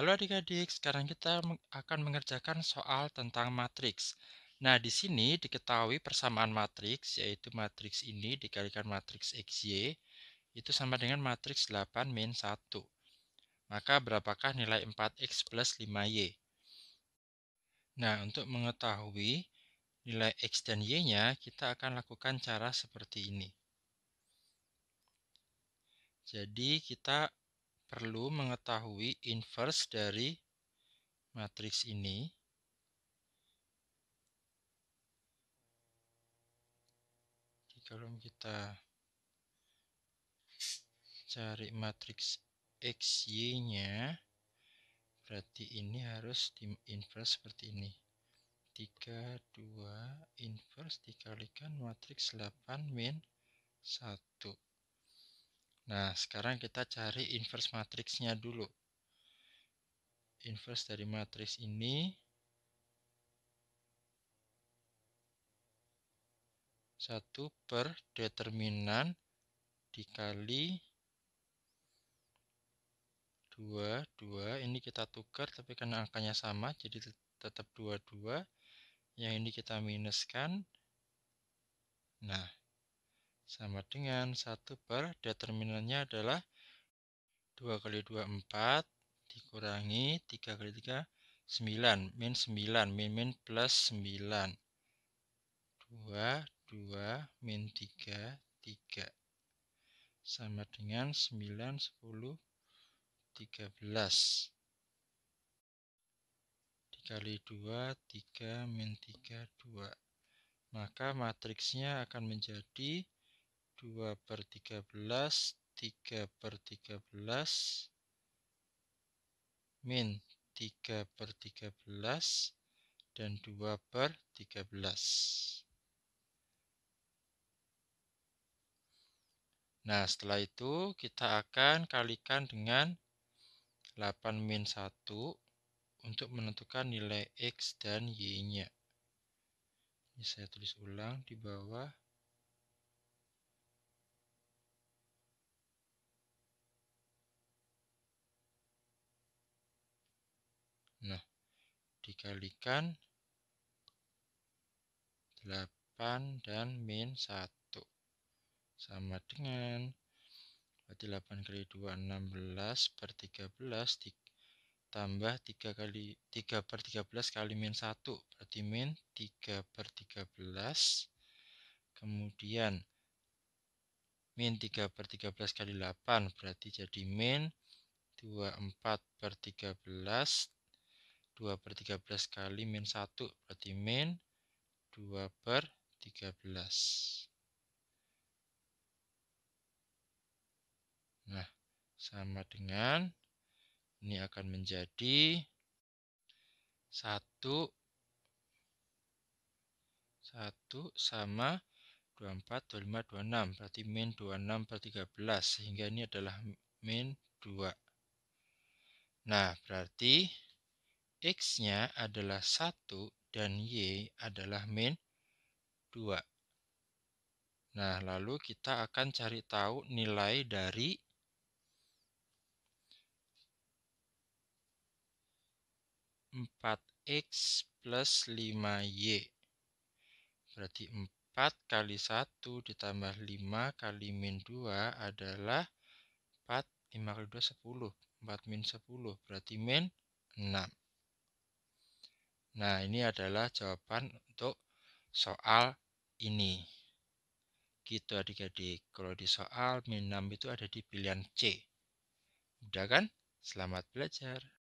Halo adik-adik, sekarang kita akan mengerjakan soal tentang matriks. Nah, di sini diketahui persamaan matriks, yaitu matriks ini dikalikan matriks XY, itu sama dengan matriks 8 min 1. Maka berapakah nilai 4X plus 5Y? Nah, untuk mengetahui nilai X dan Y-nya, kita akan lakukan cara seperti ini. Jadi, kita perlu mengetahui inverse dari matriks ini. Jadi kalau kita cari matriks y nya berarti ini harus di inverse seperti ini. 3, 2, inverse dikalikan matriks 8 min 1. Nah, sekarang kita cari inverse matriksnya dulu. Inverse dari matriks ini satu per determinan dikali 2, 2. Ini kita tukar tapi karena angkanya sama jadi tetap dua Yang ini kita minuskan. Nah, sama dengan 1 per determinannya adalah 2 kali 2 4 dikurangi 3 kali 3 9 min 9 min min plus 9 2 2 min 3 3 sama dengan 9 10 13 dikali 2, 3, min 3, 2. Maka matriksnya akan menjadi 2 per 13, 3 per 13, min 3 per 13, dan 2 per 13. Nah, setelah itu kita akan kalikan dengan 8 min 1 untuk menentukan nilai X dan Y-nya. Ini saya tulis ulang di bawah dikalikan 8 dan min 1 sama dengan berarti 8 kali 2 16 per 13 ditambah tambah 3 kali 3 per 13 kali min 1 berarti min 3 per 13 kemudian min 3 per 13 kali 8 berarti jadi min 24 per 13 2 per 13 kali min 1 berarti min 2 per 13. Nah, sama dengan ini akan menjadi 1 1 sama 24, 25, 26. Berarti min 26 per 13. Sehingga ini adalah min 2. Nah, berarti X-nya adalah 1 dan Y adalah min 2. Nah, lalu kita akan cari tahu nilai dari empat x plus 5y. Berarti 4 kali satu ditambah 5 kali min 2 adalah 4, 5 kali 2 10. 4 min 10 berarti min 6. Nah, ini adalah jawaban untuk soal ini. Gitu adik-adik. Kalau di soal min 6 itu ada di pilihan C. Udah kan? Selamat belajar.